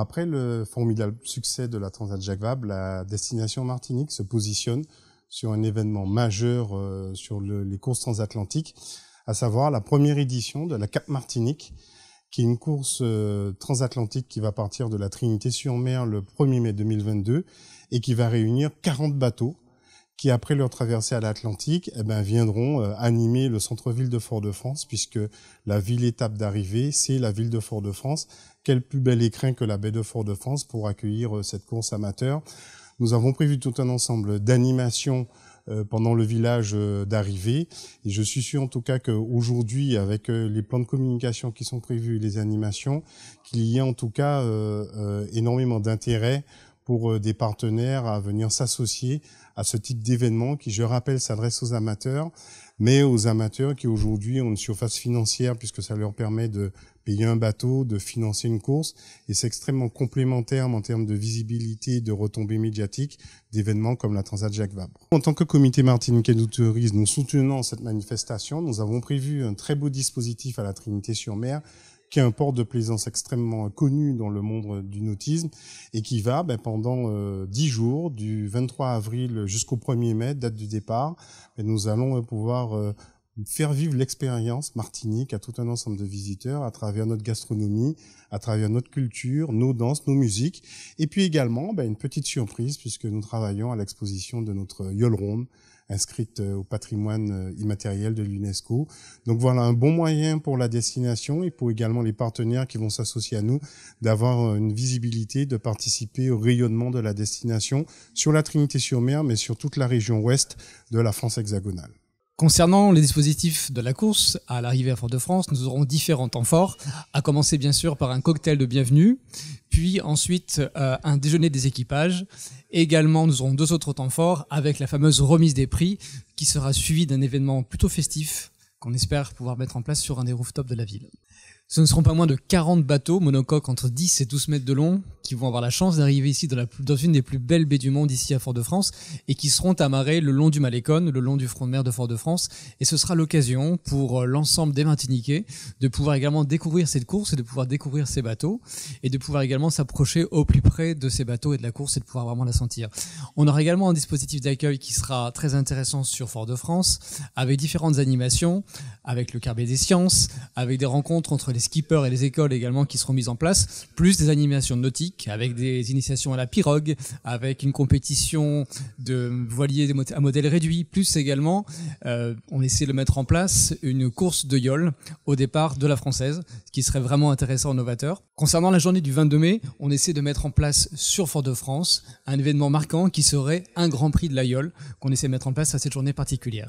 Après le formidable succès de la Transat Jacques Vabre, la destination Martinique se positionne sur un événement majeur euh, sur les courses transatlantiques, à savoir la première édition de la Cap Martinique, qui est une course euh, transatlantique qui va partir de la Trinité-sur-Mer le 1er mai 2022 et qui va réunir 40 bateaux qui, après leur traversée à l'Atlantique, eh ben, viendront euh, animer le centre-ville de Fort-de-France, puisque la ville-étape d'arrivée, c'est la ville de Fort-de-France. Quel plus bel écrin que la baie de Fort-de-France pour accueillir euh, cette course amateur. Nous avons prévu tout un ensemble d'animations euh, pendant le village d'arrivée. Et je suis sûr en tout cas qu'aujourd'hui, avec les plans de communication qui sont prévus, les animations, qu'il y ait en tout cas énormément d'intérêt pour euh, des partenaires à venir s'associer à ce type d'événement qui, je rappelle, s'adresse aux amateurs, mais aux amateurs qui aujourd'hui ont une surface financière puisque ça leur permet de payer un bateau, de financer une course, et c'est extrêmement complémentaire en termes de visibilité et de retombées médiatiques d'événements comme la Transat Jacques Vabre. En tant que comité Martinique et tourisme, nous soutenons cette manifestation. Nous avons prévu un très beau dispositif à la Trinité-sur-Mer qui est un port de plaisance extrêmement connu dans le monde du nautisme et qui va ben, pendant euh, dix jours, du 23 avril jusqu'au 1er mai, date du départ. Ben, nous allons euh, pouvoir euh, faire vivre l'expérience Martinique à tout un ensemble de visiteurs à travers notre gastronomie, à travers notre culture, nos danses, nos musiques. Et puis également, ben, une petite surprise puisque nous travaillons à l'exposition de notre Ronde, inscrite euh, au patrimoine euh, immatériel de l'UNESCO. Donc voilà un bon moyen pour la destination et pour également les partenaires qui vont s'associer à nous d'avoir euh, une visibilité, de participer au rayonnement de la destination sur la Trinité-sur-Mer, mais sur toute la région ouest de la France hexagonale. Concernant les dispositifs de la course, à l'arrivée à Fort-de-France, nous aurons différents temps forts, à commencer bien sûr par un cocktail de bienvenue, puis ensuite euh, un déjeuner des équipages. Également, nous aurons deux autres temps forts avec la fameuse remise des prix, qui sera suivie d'un événement plutôt festif qu'on espère pouvoir mettre en place sur un des rooftops de la ville. Ce ne seront pas moins de 40 bateaux monocoques entre 10 et 12 mètres de long, qui vont avoir la chance d'arriver ici dans, une des plus belles baies du monde, ici à Fort-de-France, et qui seront amarrés le long du Malécon, le long du front de mer de Fort-de-France. Et ce sera l'occasion pour euh, l'ensemble des Martiniquais de pouvoir également découvrir cette course et de pouvoir découvrir ces bateaux, et de pouvoir également s'approcher au plus près de ces bateaux et de la course et de pouvoir vraiment la sentir. On aura également un dispositif d'accueil qui sera très intéressant sur Fort-de-France, avec différentes animations, avec le Carbet des sciences, avec des rencontres entre les skippers et les écoles également qui seront mises en place, plus des animations nautiques avec des initiations à la pirogue, avec une compétition de voiliers à modèle réduit, plus également, euh, on essaie de mettre en place une course de YOL au départ de la française, ce qui serait vraiment intéressant et novateur. Concernant la journée du 22 mai, on essaie de mettre en place sur Fort-de-France un événement marquant qui serait un Grand Prix de la yole qu'on essaie de mettre en place à cette journée particulière.